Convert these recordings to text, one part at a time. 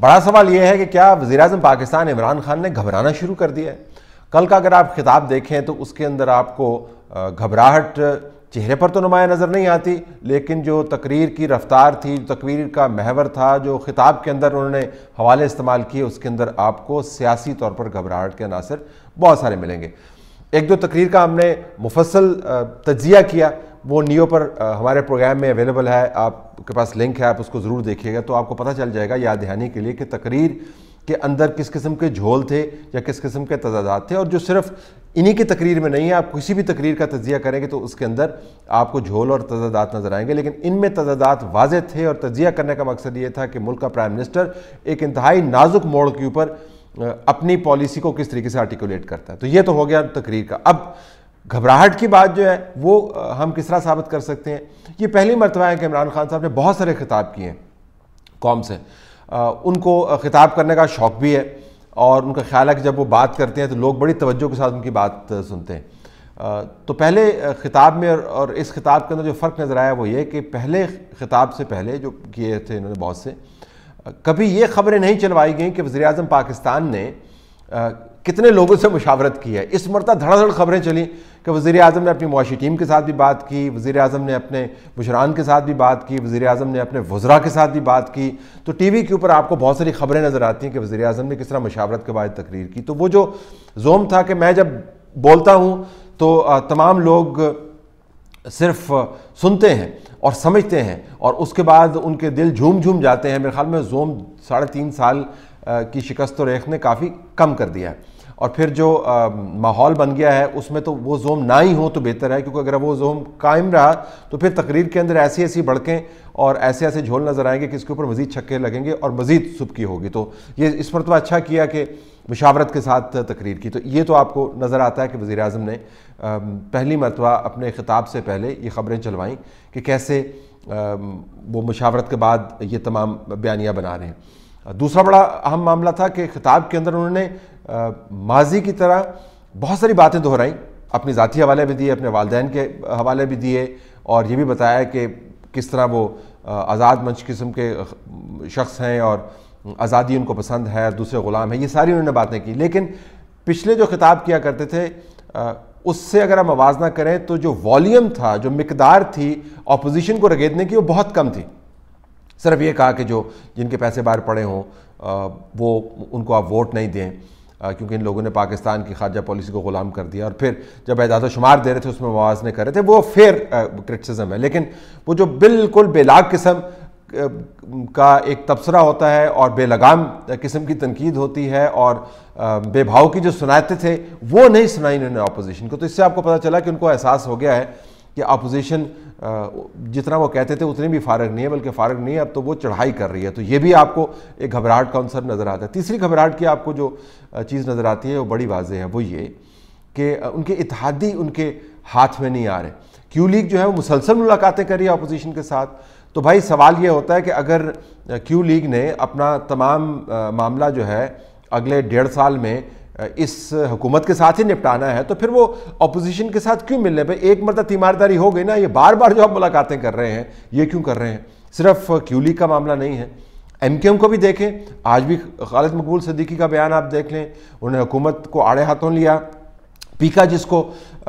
बड़ा सवाल यह है कि क्या वजी अजम पाकिस्तान इमरान खान ने घबराना शुरू कर दिया है कल का अगर आप खिताब देखें तो उसके अंदर आपको घबराहट चेहरे पर तो नुमाया नज़र नहीं आती लेकिन जो तकरीर की रफ्तार थी तकरीर का महवर था जो खिताब के अंदर उन्होंने हवाले इस्तेमाल किए उसके अंदर आपको सियासी तौर पर घबराहट के अनासर बहुत सारे मिलेंगे एक दो तकरीर का हमने मुफसल तजिया किया वो नियो पर हमारे प्रोग्राम में अवेलेबल है आपके पास लिंक है आप उसको ज़रूर देखिएगा तो आपको पता चल जाएगा याद दहानी के लिए कि तकरीर के अंदर किस किस्म के झोल थे या किस किस्म के तजादात थे और जो सिर्फ इन्हीं की तकरीर में नहीं है आप किसी भी तकरीर का तजिया करेंगे तो उसके अंदर आपको झोल और तजादात नज़र आएंगे लेकिन इनमें तजादात वाज थे और तजिया करने का मकसद ये था कि मुल्क का प्राइम मिनिस्टर एक इंतहाई नाजुक मोड़ के ऊपर अपनी पॉलिसी को किस तरीके से आर्टिकुलेट करता है तो ये तो हो गया तकरीर का अब घबराहट की बात जो है वो हम किस तरह साबित कर सकते हैं ये पहली मरतबा है कि इमरान खान साहब ने बहुत सारे खिताब किए हैं कौम से आ, उनको खिताब करने का शौक़ भी है और उनका ख्याल है कि जब वो बात करते हैं तो लोग बड़ी तवज्जो के साथ उनकी बात सुनते हैं आ, तो पहले खिताब में और, और इस खिताब के अंदर जो फ़र्क नज़र आया वो ये कि पहले खिताब से पहले जो किए थे इन्होंने बहुत से कभी ये खबरें नहीं चलवाई गई कि वज़ी अजम पाकिस्तान ने कितने लोगों से मुशावरत की है इस मरता धड़ाधड़ खबरें चली कि वज़ी अजम ने अपनी मुआशी टीम के साथ भी बात की वज़ी अजम ने अपने बुशरान के साथ भी बात की वज़ी अजम ने अपने वज़रा के साथ भी बात की तो टी वी के ऊपर आपको बहुत सारी खबरें नज़र आती हैं कि वज़ी अजम ने किस तरह मुशावरत के बाद तकरीर की तो वो जो जोम था कि मैं जब बोलता हूँ तो तमाम लोग सिर्फ सुनते हैं और समझते हैं और उसके बाद उनके दिल झूम झूम जाते हैं मेरे ख्याल में जोम साढ़े तीन साल की शिकस्त रेख ने काफ़ी कम कर दिया है और फिर जो माहौल बन गया है उसमें तो वो जोम ना ही हो तो बेहतर है क्योंकि अगर वो जोम कायम रहा तो फिर तकरीर के अंदर ऐसी ऐसी भड़कें और ऐसे ऐसे झोल नज़र आएंगे कि इसके ऊपर मजीद छक्के लगेंगे और मजीद सुबकी होगी तो ये इस पर तो अच्छा किया कि मशावरत के साथ तकरीर की तो ये तो आपको नज़र आता है कि वज़ी अजम ने पहली मरतबा अपने खिताब से पहले ये ख़बरें चलवाईं कि कैसे वो मशावरत के बाद ये तमाम बयानियाँ बना रहे हैं दूसरा बड़ा अहम मामला था कि खिताब के अंदर उन्होंने माजी की तरह बहुत सारी बातें दोहराई अपने ज़ाती हवाले भी दिए अपने वालदेन के हवाले भी दिए और ये भी बताया कि किस तरह वो आज़ाद मंच किस्म के शख्स हैं और आज़ादी उनको पसंद है दूसरे ग़ुलाम हैं ये सारी उन्होंने बातें की लेकिन पिछले जो खिताब किया करते थे उससे अगर हम आवाजना करें तो जो वॉल्यूम था जो मकदार थी अपोजिशन को रगेदने की वो बहुत कम थी सिर्फ ये कहा कि जो जिनके पैसे बाहर पड़े हों वो उनको आप वोट नहीं दें क्योंकि इन लोगों ने पाकिस्तान की खारजा पॉलिसी को ग़ुलाम कर दिया और फिर जब एजाज़ शुमार दे रहे थे उसमें मुआवजने कर रहे थे वो फिर क्रिटिसिज्म है लेकिन वो जो बिल्कुल बेलाग किस्म का एक तबसरा होता है और बेलगाम किस्म की तनकीद होती है और बेभाव की जो सुनाते थे वो नहीं सुनाई इन्होंने अपोजिशन को तो इससे आपको पता चला कि उनको एहसास हो गया है कि अपोजिशन जितना वो कहते थे उतने भी फारग नहीं है बल्कि फारग नहीं है अब तो वो चढ़ाई कर रही है तो ये भी आपको एक घबराहट का अंसर नज़र आता है तीसरी घबराहट की आपको जो चीज़ नज़र आती है वो बड़ी वाजह है वो ये कि उनके इतिहादी उनके हाथ में नहीं आ रहे क्यू लीग जो है वो मुसलसल मुलाकातें कर रही है अपोजिशन के साथ तो भाई सवाल ये होता है कि अगर क्यू लीग ने अपना तमाम मामला जो है अगले डेढ़ साल में इस हुकूमत के साथ ही निपटाना है तो फिर वो अपोजिशन के साथ क्यों मिलने पर एक मरतब तीमारदारी हो गई ना ये बार बार जो आप मुलाकातें कर रहे हैं ये क्यों कर रहे हैं सिर्फ क्यूली का मामला नहीं है एम के एम को भी देखें आज भी खालिद मकबूल सदीकी का बयान आप देख लें उन्हें हुकूमत को आड़े हाथों लिया पीका जिसको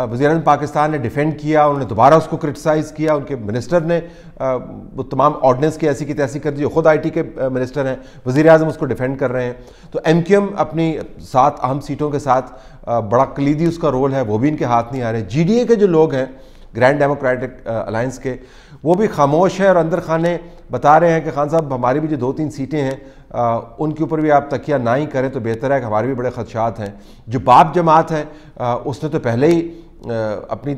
वजीर पाकिस्तान ने डिफेंड किया उन्होंने दोबारा उसको क्रिटिसाइज़ किया उनके मिनिस्टर ने वो तमाम ऑर्डिनेंस की ऐसी की तैसी कर दी जो खुद आई टी के मिनिस्टर हैं वज़ी अजम उसको डिफेंड कर रहे हैं तो एम क्यू एम अपनी सात अहम सीटों के साथ बड़ा कलीदी उसका रोल है वो भी इनके हाथ नहीं आ रहे जी डी ए के जो लोग हैं ग्रैंड डेमोक्रेटिक अलायंस के वो भी खामोश है और अंदर खाने बता रहे हैं कि खान साहब हमारी भी जो दो तीन सीटें हैं आ, उनके ऊपर भी आप तकिया ना ही करें तो बेहतर है कि हमारे भी बड़े खदशात हैं जो बाप जमात है आ, उसने तो पहले ही अपनी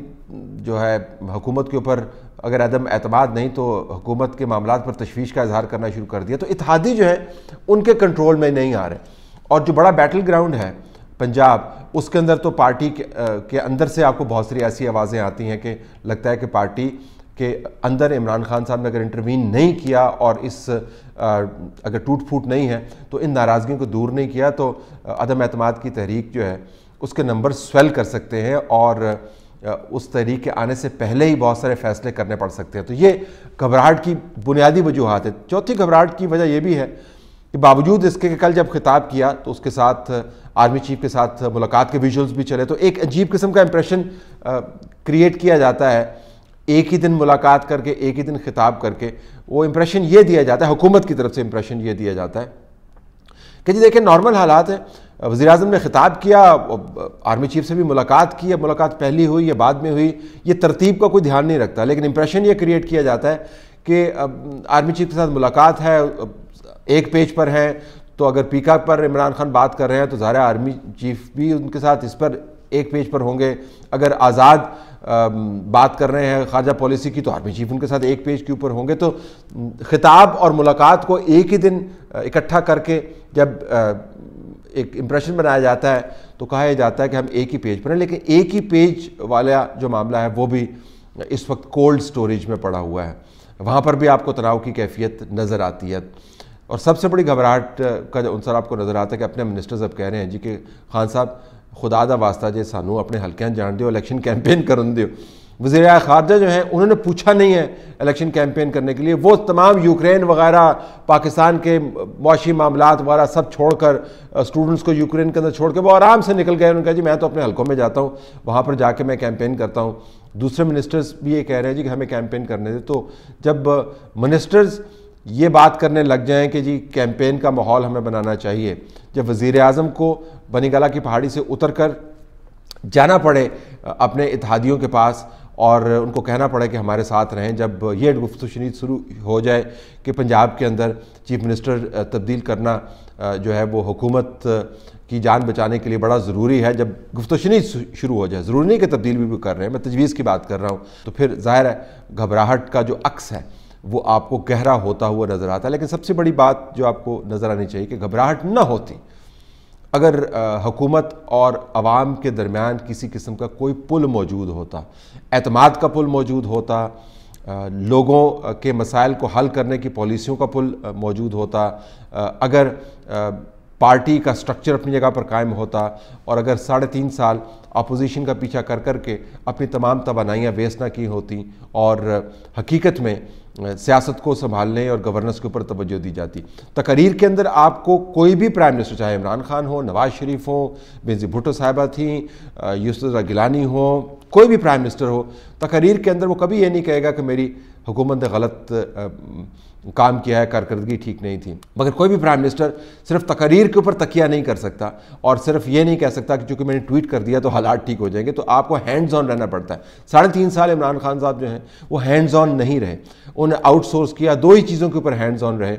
जो है हुकूमत के ऊपर अगर अदम एतमाद नहीं तो हुकूमत के मामला पर तशवीश का इजहार करना शुरू कर दिया तो इतिहादी जो है उनके कंट्रोल में नहीं आ रहे और जो बड़ा बैटल ग्राउंड है पंजाब उसके अंदर तो पार्टी के, के अंदर से आपको बहुत सारी ऐसी आवाज़ें आती हैं कि लगता है कि पार्टी के अंदर इमरान खान साहब ने अगर इंटरवीन नहीं किया और इस अगर टूट फूट नहीं है तो इन नाराज़गियों को दूर नहीं किया तो अदम अतमाद की तहरीक जो है उसके नंबर स्वेल कर सकते हैं और उस तरीके के आने से पहले ही बहुत सारे फैसले करने पड़ सकते हैं तो ये घबराहट की बुनियादी वजूहत है चौथी घबराहट की वजह यह भी है कि बावजूद इसके कि कल जब खिताब किया तो उसके साथ आर्मी चीफ के साथ मुलाकात के विजुअल्स भी चले तो एक अजीब किस्म का इंप्रेशन क्रिएट किया जाता है एक ही दिन मुलाकात करके एक ही दिन खिताब करके वो इंप्रेशन ये दिया जाता है हुकूमत की तरफ से इंप्रेशन ये दिया जाता है कि जी देखिए नॉर्मल हालात हैं वज़ी अजम ने ख़िताब किया आर्मी चीफ से भी मुलाकात की या मुलाकात पहली हुई या बाद में हुई ये तरतीब का कोई ध्यान नहीं रखता लेकिन इंप्रेशन ये क्रिएट किया जाता है कि आर्मी चीफ के साथ मुलाकात है एक पेज पर है तो अगर पीका पर इमरान खान बात कर रहे हैं तो ज़ारा आर्मी चीफ भी उनके साथ इस पर एक पेज पर होंगे अगर आज़ाद बात कर रहे हैं खारजा पॉलिसी की तो आर्मी चीफ उनके साथ एक पेज के ऊपर होंगे तो खिताब और मुलाकात को एक ही दिन इकट्ठा करके जब एक इम्प्रेशन बनाया जाता है तो कहा जाता है कि हम एक ही पेज पर हैं लेकिन एक ही पेज वाला जो मामला है वो भी इस वक्त कोल्ड स्टोरेज में पड़ा हुआ है वहाँ पर भी आपको तनाव की कैफियत नज़र आती है और सबसे बड़ी घबराहट का अनसर आपको नज़र आता है कि अपने मिनिस्टर्स अब कह रहे हैं जी कि खान साहब खुदा का वास्ता ਜੇ सू अपने हल्क जान दौ इलेक्शन कैंपेन कर दौ वजीर खारजा जो हैं उन्होंने पूछा नहीं है इलेक्शन कैंपेन करने के लिए वो तमाम यूक्रेन वगैरह पाकिस्तान के मुशी मामला वगैरह सब छोड़ कर स्टूडेंट्स को यूक्रेन के अंदर छोड़ के वो आराम से निकल गए उन्होंने कहा जी मैं तो अपने हलकों में जाता हूँ वहाँ पर जाके मैं कैंपेन करता हूँ दूसरे मिनिस्टर्स भी ये कह रहे हैं जी कि हमें कैंपेन करने दें तो जब मिनिस्टर्स uh, ये बात करने लग जाएं कि जी कैंपेन का माहौल हमें बनाना चाहिए जब वज़ी अजम को बनीगला की पहाड़ी से उतर कर जाना पड़े अपने इतिहादियों के पास और उनको कहना पड़े कि हमारे साथ रहें जब ये गुफ्त शनीद शुरू हो जाए कि पंजाब के अंदर चीफ मिनिस्टर तब्दील करना जो है वो हुकूमत की जान बचाने के लिए बड़ा ज़रूरी है जब गुफ्त शनीद शुरू हो जाए ज़रूरी नहीं कि तब्दील भी, भी कर रहे हैं मैं तजवीज़ की बात कर रहा हूँ तो फिर ज़ाहिर है घबराहट का जो अक्स है वो आपको गहरा होता हुआ नज़र आता है लेकिन सबसे बड़ी बात जो आपको नज़र आनी चाहिए कि घबराहट ना होती अगर हुकूमत और आवाम के दरमियान किसी किस्म का कोई पुल मौजूद होता अतमाद का पुल मौजूद होता लोगों के मसाइल को हल करने की पॉलिसियों का पुल मौजूद होता अगर पार्टी का स्ट्रक्चर अपनी जगह पर कायम होता और अगर साढ़े तीन साल अपोजिशन का पीछा कर कर के अपनी तमाम तोानाइयाँ वेस्ट ना की होती और हकीकत में सियासत को संभालने और गवर्नेंस के ऊपर तवज्जो दी जाती तकरीर के अंदर आपको कोई भी प्राइम मिनिस्टर चाहे इमरान खान हो नवाज शरीफ हो बेजी भुटो साहिबा थी यूसुजा गिलानी हो कोई भी प्राइम मिनिस्टर हो तकरीर के अंदर वो कभी ये नहीं कहेगा कि मेरी हुकूमत ने गलत काम किया है कारकर्दगी ठीक नहीं थी मगर कोई भी प्राइम मिनिस्टर सिर्फ तकरीर के ऊपर तकिया नहीं कर सकता और सिर्फ ये नहीं कह सकता कि चूंकि मैंने ट्वीट कर दिया तो हालात ठीक हो जाएंगे तो आपको हैंड्स ऑन रहना पड़ता है साढ़े तीन साल इमरान खान साहब जो हैं वो हैंड्स ऑन नहीं रहे उन्हें आउटसोर्स किया दो ही चीज़ों के ऊपर हैंड्स ऑन रहे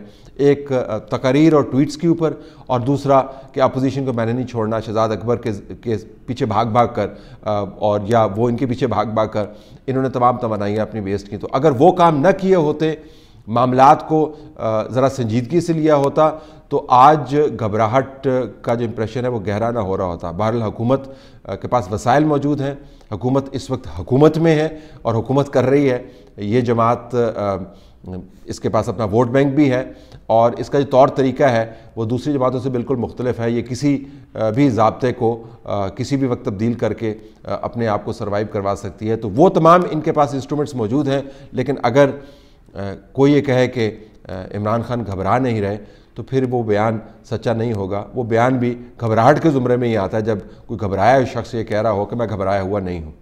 एक तकरीर और ट्वीट्स के ऊपर और दूसरा कि अपोजिशन को मैंने नहीं छोड़ना शहजाद अकबर के के पीछे भाग भाग कर और या वो इनके पीछे भाग भाग कर इन्होंने तमाम तोानाइयाँ अपनी वेस्ट की तो अगर वो काम न किए होते मामलात को ज़रा संजीदगी से लिया होता तो आज घबराहट का जो इम्प्रेशन है वो गहरा ना हो रहा होता बहरल हुकूमत के पास वसाइल मौजूद हैं हुकूमत इस वक्त हुकूमत में है और हुकूमत कर रही है ये जमात इसके पास अपना वोट बैंक भी है और इसका जो तौर तरीका है वो दूसरी जमातों से बिल्कुल मुख्तलिफ है ये किसी भी जबते को किसी भी वक्त तब्दील करके अपने आप को सर्वाइव करवा सकती है तो वो तमाम इनके पास इंस्ट्रूमेंट्स मौजूद हैं लेकिन अगर कोई ये कहे कि इमरान खान घबरा नहीं रहे तो फिर वो बयान सच्चा नहीं होगा वो बयान भी घबराहट के ज़ुमरे में ही आता है जब कोई घबराया शख्स ये कह रहा हो कि मैं घबराया हुआ नहीं हूँ